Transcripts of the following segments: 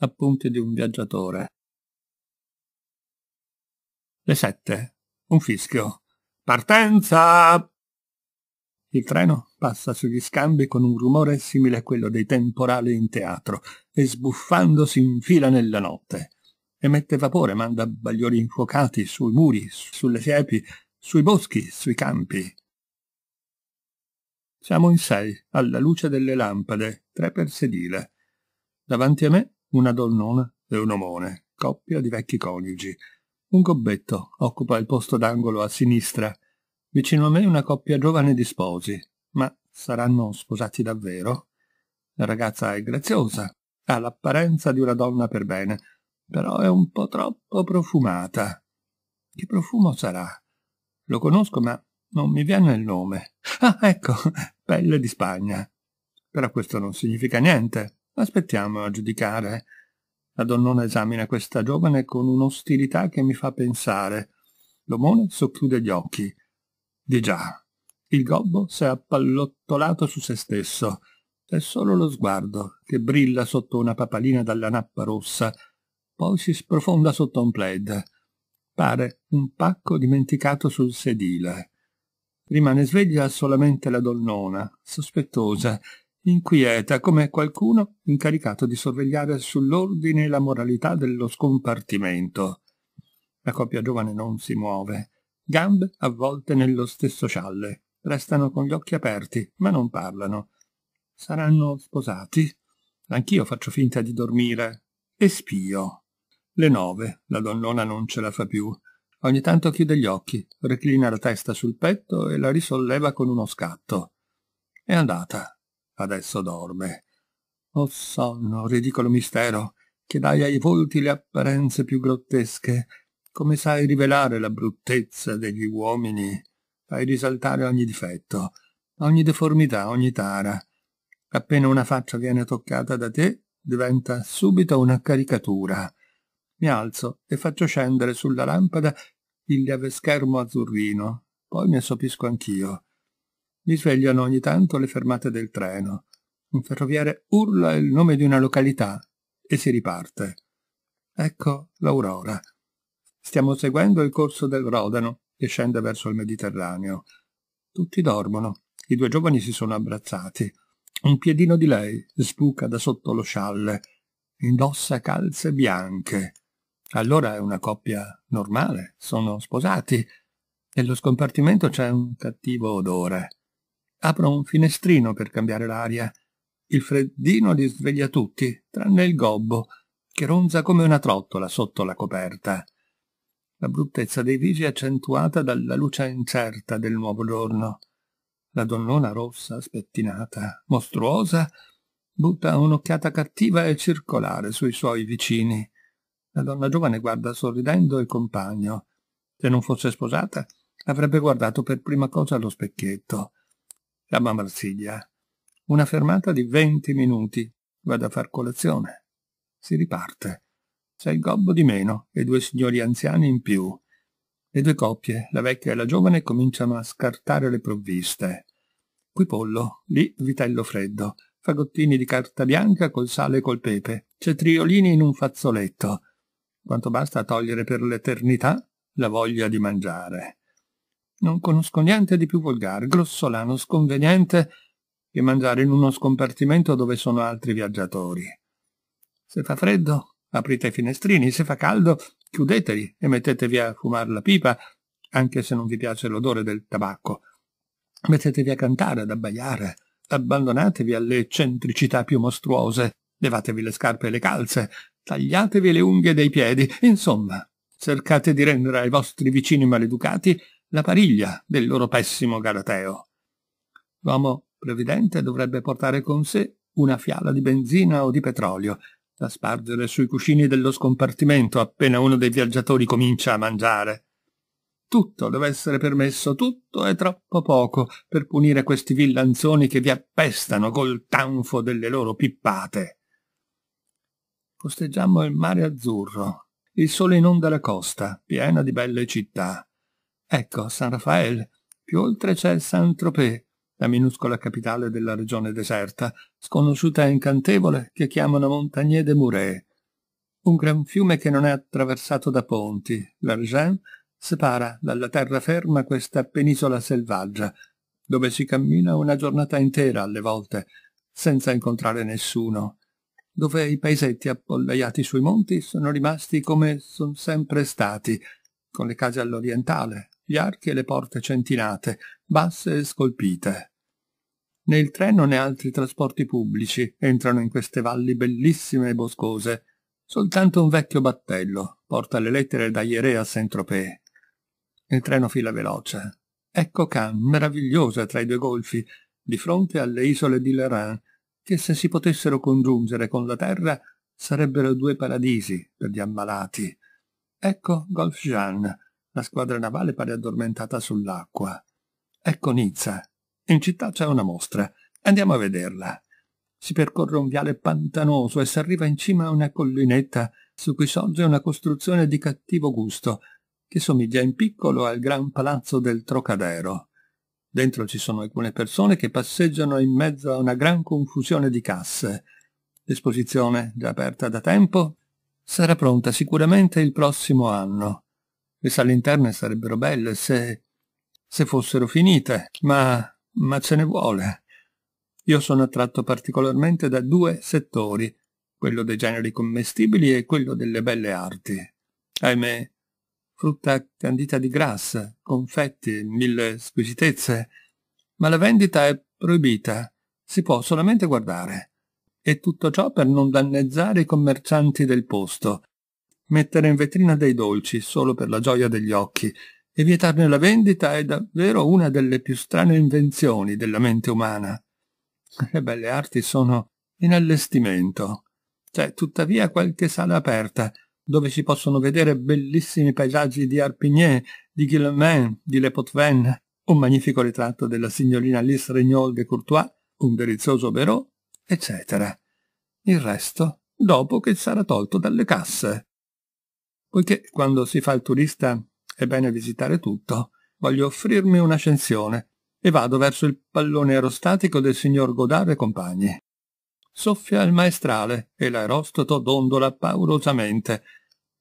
Appunti di un viaggiatore. Le sette. Un fischio. Partenza! Il treno passa sugli scambi con un rumore simile a quello dei temporali in teatro e sbuffando si infila nella notte. Emette vapore, manda bagliori infuocati sui muri, sulle siepi, sui boschi, sui campi. Siamo in sei, alla luce delle lampade, tre per sedile. Davanti a me una donnona e un omone, coppia di vecchi coniugi. Un gobbetto occupa il posto d'angolo a sinistra, vicino a me una coppia giovane di sposi, ma saranno sposati davvero? La ragazza è graziosa, ha l'apparenza di una donna per bene, però è un po' troppo profumata. Che profumo sarà? Lo conosco, ma non mi viene il nome. Ah, ecco, pelle di Spagna. Però questo non significa niente. Aspettiamo a giudicare. La donnona esamina questa giovane con un'ostilità che mi fa pensare. L'omone socchiude gli occhi. Di già, il gobbo si è appallottolato su se stesso. È solo lo sguardo, che brilla sotto una papalina dalla nappa rossa, poi si sprofonda sotto un plaid. Pare un pacco dimenticato sul sedile. Rimane sveglia solamente la donnona, sospettosa, inquieta come qualcuno incaricato di sorvegliare sull'ordine e la moralità dello scompartimento. La coppia giovane non si muove, gambe avvolte nello stesso scialle, restano con gli occhi aperti, ma non parlano. Saranno sposati? Anch'io faccio finta di dormire e spio. Le nove, la donnona non ce la fa più. Ogni tanto chiude gli occhi, reclina la testa sul petto e la risolleva con uno scatto. È andata, adesso dorme. Oh sonno, ridicolo mistero, che dai ai volti le apparenze più grottesche, come sai rivelare la bruttezza degli uomini, fai risaltare ogni difetto, ogni deformità, ogni tara. Appena una faccia viene toccata da te, diventa subito una caricatura. Mi alzo e faccio scendere sulla lampada il lieve schermo azzurrino, poi mi assopisco anch'io gli svegliano ogni tanto le fermate del treno. Un ferroviere urla il nome di una località e si riparte. Ecco l'aurora. Stiamo seguendo il corso del Rodano, che scende verso il Mediterraneo. Tutti dormono. I due giovani si sono abbrazzati. Un piedino di lei sbuca da sotto lo scialle. Indossa calze bianche. Allora è una coppia normale, sono sposati. Nello scompartimento c'è un cattivo odore. Aprono un finestrino per cambiare l'aria. Il freddino li sveglia tutti, tranne il gobbo, che ronza come una trottola sotto la coperta. La bruttezza dei visi è accentuata dalla luce incerta del nuovo giorno. La donnona rossa, spettinata, mostruosa, butta un'occhiata cattiva e circolare sui suoi vicini. La donna giovane guarda sorridendo il compagno. Se non fosse sposata, avrebbe guardato per prima cosa allo specchietto la mamma Una fermata di venti minuti. Vado a far colazione. Si riparte. C'è il gobbo di meno e due signori anziani in più. Le due coppie, la vecchia e la giovane, cominciano a scartare le provviste. Qui pollo, lì vitello freddo, fagottini di carta bianca col sale e col pepe, cetriolini in un fazzoletto. Quanto basta a togliere per l'eternità la voglia di mangiare. Non conosco niente di più volgare, grossolano, sconveniente che mangiare in uno scompartimento dove sono altri viaggiatori. Se fa freddo, aprite i finestrini, se fa caldo, chiudeteli e mettetevi a fumare la pipa, anche se non vi piace l'odore del tabacco. Mettetevi a cantare, ad abbaiare, abbandonatevi alle eccentricità più mostruose, levatevi le scarpe e le calze, tagliatevi le unghie dei piedi, insomma, cercate di rendere ai vostri vicini maleducati la pariglia del loro pessimo Galateo. L'uomo previdente dovrebbe portare con sé una fiala di benzina o di petrolio da spargere sui cuscini dello scompartimento appena uno dei viaggiatori comincia a mangiare. Tutto deve essere permesso, tutto è troppo poco per punire questi villanzoni che vi appestano col tanfo delle loro pippate. Costeggiammo il mare azzurro. Il sole inonda la costa, piena di belle città. Ecco, San Raffaele. Più oltre c'è Saint-Tropez, la minuscola capitale della regione deserta, sconosciuta e incantevole, che chiamano Montagnier de Muret. Un gran fiume che non è attraversato da ponti, l'Argent, separa dalla terraferma questa penisola selvaggia, dove si cammina una giornata intera alle volte, senza incontrare nessuno, dove i paesetti appollaiati sui monti sono rimasti come sono sempre stati, con le case all'orientale, gli archi e le porte centinate, basse e scolpite. Né il treno né altri trasporti pubblici entrano in queste valli bellissime e boscose. Soltanto un vecchio battello porta le lettere da Ieré a Saint-Tropez. Il treno fila veloce. Ecco Cannes, meravigliosa tra i due golfi, di fronte alle isole di Leran, che se si potessero congiungere con la terra sarebbero due paradisi per gli ammalati. Ecco Golf Jean, la squadra navale pare addormentata sull'acqua. Ecco Nizza. In città c'è una mostra. Andiamo a vederla. Si percorre un viale pantanoso e si arriva in cima a una collinetta su cui sorge una costruzione di cattivo gusto, che somiglia in piccolo al gran palazzo del Trocadero. Dentro ci sono alcune persone che passeggiano in mezzo a una gran confusione di casse. L'esposizione, già aperta da tempo, sarà pronta sicuramente il prossimo anno. Le sale interne sarebbero belle se... se fossero finite, ma... ma ce ne vuole. Io sono attratto particolarmente da due settori, quello dei generi commestibili e quello delle belle arti. Ahimè, frutta candita di grassa, confetti, mille squisitezze, ma la vendita è proibita, si può solamente guardare. E tutto ciò per non danneggiare i commercianti del posto, mettere in vetrina dei dolci solo per la gioia degli occhi e vietarne la vendita è davvero una delle più strane invenzioni della mente umana. Le belle arti sono in allestimento. C'è tuttavia qualche sala aperta, dove si possono vedere bellissimi paesaggi di Arpigné, di Guillemin, di Le Potvin, un magnifico ritratto della signorina Alice Regnault de Courtois, un delizioso Berot, eccetera. Il resto dopo che sarà tolto dalle casse. Poiché quando si fa il turista è bene visitare tutto, voglio offrirmi un'ascensione e vado verso il pallone aerostatico del signor Godard e compagni. Soffia il maestrale e l'aerostato dondola paurosamente.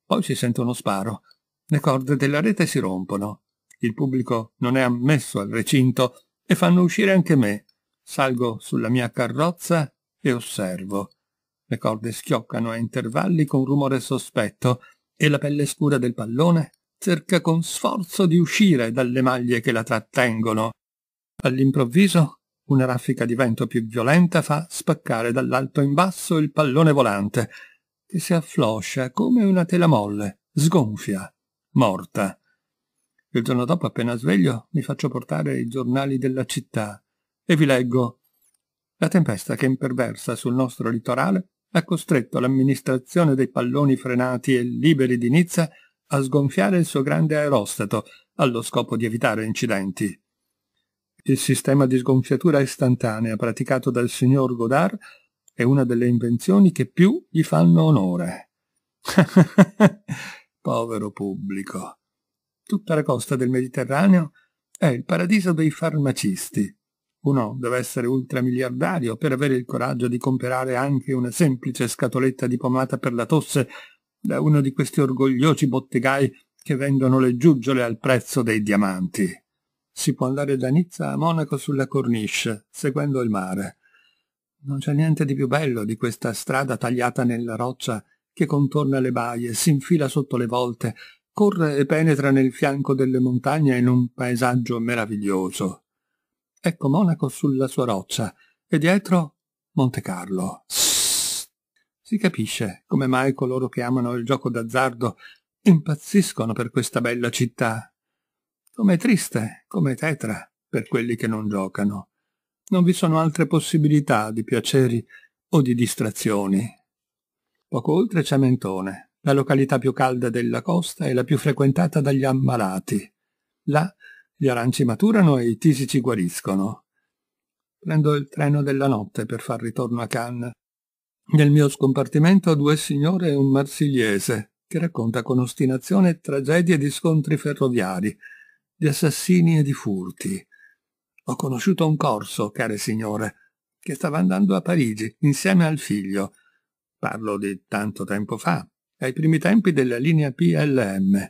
Poi si sente uno sparo. Le corde della rete si rompono. Il pubblico non è ammesso al recinto e fanno uscire anche me. Salgo sulla mia carrozza e osservo. Le corde schioccano a intervalli con rumore sospetto e la pelle scura del pallone cerca con sforzo di uscire dalle maglie che la trattengono. All'improvviso una raffica di vento più violenta fa spaccare dall'alto in basso il pallone volante, che si affloscia come una tela molle, sgonfia, morta. Il giorno dopo, appena sveglio, mi faccio portare i giornali della città e vi leggo la tempesta che imperversa sul nostro litorale ha costretto l'amministrazione dei palloni frenati e liberi di Nizza a sgonfiare il suo grande aerostato allo scopo di evitare incidenti. Il sistema di sgonfiatura istantanea praticato dal signor Godard è una delle invenzioni che più gli fanno onore. Povero pubblico. Tutta la costa del Mediterraneo è il paradiso dei farmacisti, uno deve essere ultramiliardario per avere il coraggio di comprare anche una semplice scatoletta di pomata per la tosse da uno di questi orgogliosi bottegai che vendono le giuggiole al prezzo dei diamanti. Si può andare da Nizza a Monaco sulla cornice, seguendo il mare. Non c'è niente di più bello di questa strada tagliata nella roccia che contorna le baie, si infila sotto le volte, corre e penetra nel fianco delle montagne in un paesaggio meraviglioso. Ecco Monaco sulla sua roccia e dietro Monte Carlo. Si capisce come mai coloro che amano il gioco d'azzardo impazziscono per questa bella città. Com'è triste, come è tetra per quelli che non giocano. Non vi sono altre possibilità di piaceri o di distrazioni. Poco oltre c'è Mentone, la località più calda della costa e la più frequentata dagli ammalati. Là gli aranci maturano e i tisici guariscono. Prendo il treno della notte per far ritorno a Cannes. Nel mio scompartimento due signore e un marsigliese, che racconta con ostinazione tragedie di scontri ferroviari, di assassini e di furti. Ho conosciuto un corso, care signore, che stava andando a Parigi insieme al figlio. Parlo di tanto tempo fa, ai primi tempi della linea PLM.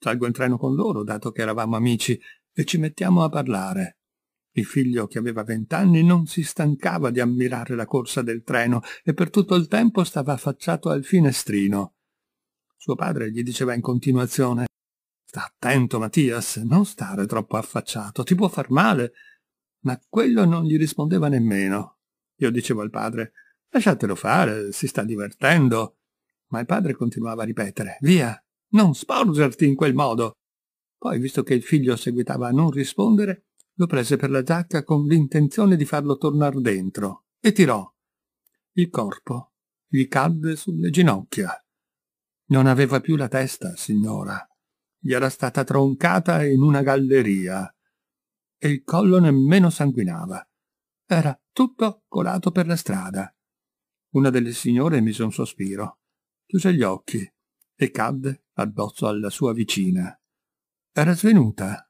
Salgo in treno con loro, dato che eravamo amici, e ci mettiamo a parlare. Il figlio, che aveva vent'anni, non si stancava di ammirare la corsa del treno e per tutto il tempo stava affacciato al finestrino. Suo padre gli diceva in continuazione «Sta attento, Mattias, non stare troppo affacciato, ti può far male». Ma quello non gli rispondeva nemmeno. Io dicevo al padre «Lasciatelo fare, si sta divertendo». Ma il padre continuava a ripetere «Via, non sporgerti in quel modo». Poi, visto che il figlio seguitava a non rispondere, lo prese per la giacca con l'intenzione di farlo tornare dentro e tirò. Il corpo gli cadde sulle ginocchia. Non aveva più la testa, signora. Gli era stata troncata in una galleria e il collo nemmeno sanguinava. Era tutto colato per la strada. Una delle signore mise un sospiro, chiuse gli occhi e cadde addosso alla sua vicina era svenuta